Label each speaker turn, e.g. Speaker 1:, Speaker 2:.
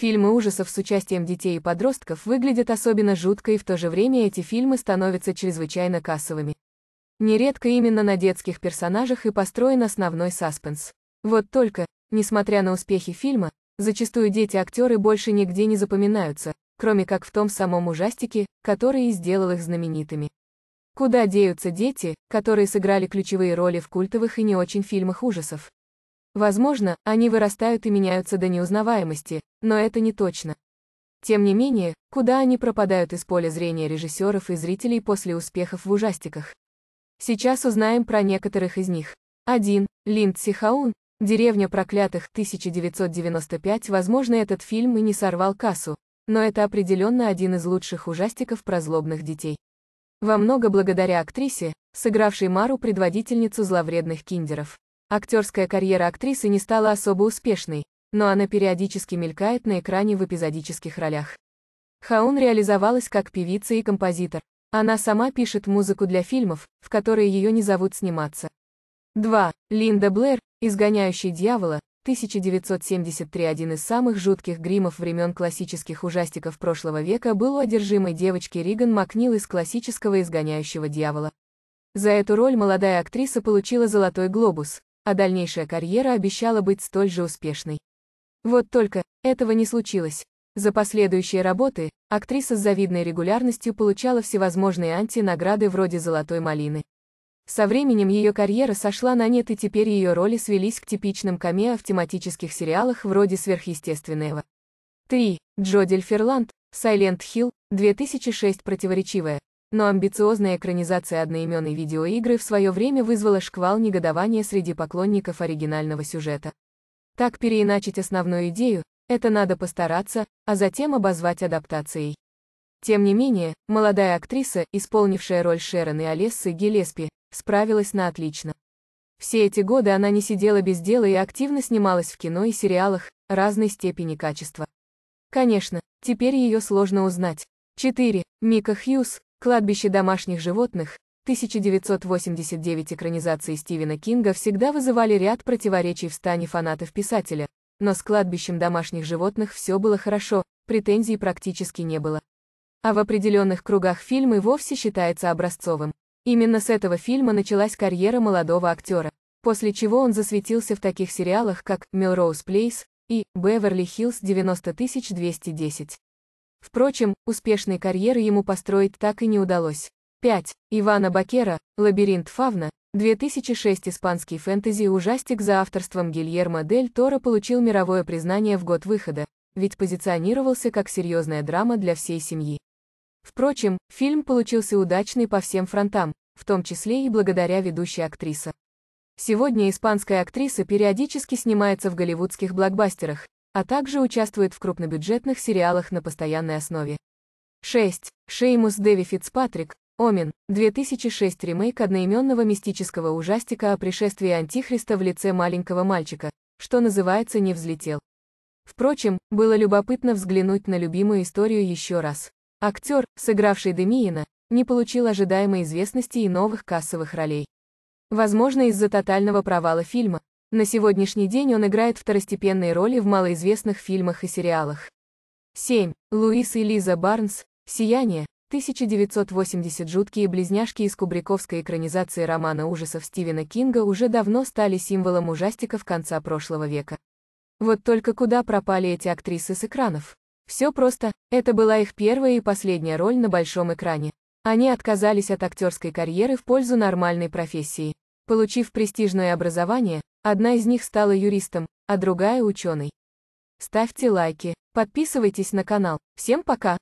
Speaker 1: Фильмы ужасов с участием детей и подростков выглядят особенно жутко и в то же время эти фильмы становятся чрезвычайно кассовыми. Нередко именно на детских персонажах и построен основной саспенс. Вот только, несмотря на успехи фильма, зачастую дети-актеры больше нигде не запоминаются, кроме как в том самом ужастике, который и сделал их знаменитыми. Куда деются дети, которые сыграли ключевые роли в культовых и не очень фильмах ужасов? Возможно, они вырастают и меняются до неузнаваемости, но это не точно. Тем не менее, куда они пропадают из поля зрения режиссеров и зрителей после успехов в ужастиках? Сейчас узнаем про некоторых из них. 1. Линдси Хаун, «Деревня проклятых» 1995, возможно, этот фильм и не сорвал кассу, но это определенно один из лучших ужастиков про злобных детей. Во много благодаря актрисе, сыгравшей Мару предводительницу зловредных киндеров. Актерская карьера актрисы не стала особо успешной, но она периодически мелькает на экране в эпизодических ролях. Хаун реализовалась как певица и композитор. Она сама пишет музыку для фильмов, в которые ее не зовут сниматься. 2. Линда Блэр, «Изгоняющий дьявола», 1973 один из самых жутких гримов времен классических ужастиков прошлого века был у одержимой девочки Риган Макнил из классического «Изгоняющего дьявола». За эту роль молодая актриса получила «Золотой глобус», а дальнейшая карьера обещала быть столь же успешной. Вот только, этого не случилось. За последующие работы актриса с завидной регулярностью получала всевозможные анти-награды вроде «Золотой малины». Со временем ее карьера сошла на нет и теперь ее роли свелись к типичным камео в тематических сериалах вроде «Сверхъестественного». 3. Джодель Ферланд, Сайлент Хилл, 2006 противоречивая, но амбициозная экранизация одноименной видеоигры в свое время вызвала шквал негодования среди поклонников оригинального сюжета. Так переиначить основную идею, это надо постараться, а затем обозвать адаптацией. Тем не менее, молодая актриса, исполнившая роль Шерон и Олессы Гелеспи, справилась на отлично. Все эти годы она не сидела без дела и активно снималась в кино и сериалах разной степени качества. Конечно, теперь ее сложно узнать. 4. Мика Хьюз, Кладбище домашних животных, 1989 экранизации Стивена Кинга всегда вызывали ряд противоречий в стане фанатов писателя, но с кладбищем домашних животных все было хорошо, претензий практически не было. А в определенных кругах фильм и вовсе считается образцовым. Именно с этого фильма началась карьера молодого актера, после чего он засветился в таких сериалах, как «Мелроуз Плейс» и «Беверли Хиллз 90210». Впрочем, успешной карьеры ему построить так и не удалось. 5. Ивана Бакера, «Лабиринт Фавна», 2006 испанский фэнтези-ужастик за авторством Гильермо Дель Торо получил мировое признание в год выхода, ведь позиционировался как серьезная драма для всей семьи. Впрочем, фильм получился удачный по всем фронтам, в том числе и благодаря ведущей актриса. Сегодня испанская актриса периодически снимается в голливудских блокбастерах, а также участвует в крупнобюджетных сериалах на постоянной основе. 6. Шеймус Дэви Фицпатрик, Омин, 2006 ремейк одноименного мистического ужастика о пришествии Антихриста в лице маленького мальчика, что называется «Не взлетел». Впрочем, было любопытно взглянуть на любимую историю еще раз. Актер, сыгравший Демиена, не получил ожидаемой известности и новых кассовых ролей. Возможно, из-за тотального провала фильма, на сегодняшний день он играет второстепенные роли в малоизвестных фильмах и сериалах. 7. Луис и Лиза Барнс, «Сияние», 1980 жуткие близняшки из кубриковской экранизации романа ужасов Стивена Кинга уже давно стали символом ужастиков конца прошлого века. Вот только куда пропали эти актрисы с экранов? Все просто, это была их первая и последняя роль на большом экране. Они отказались от актерской карьеры в пользу нормальной профессии. Получив престижное образование, Одна из них стала юристом, а другая ученой. Ставьте лайки, подписывайтесь на канал. Всем пока!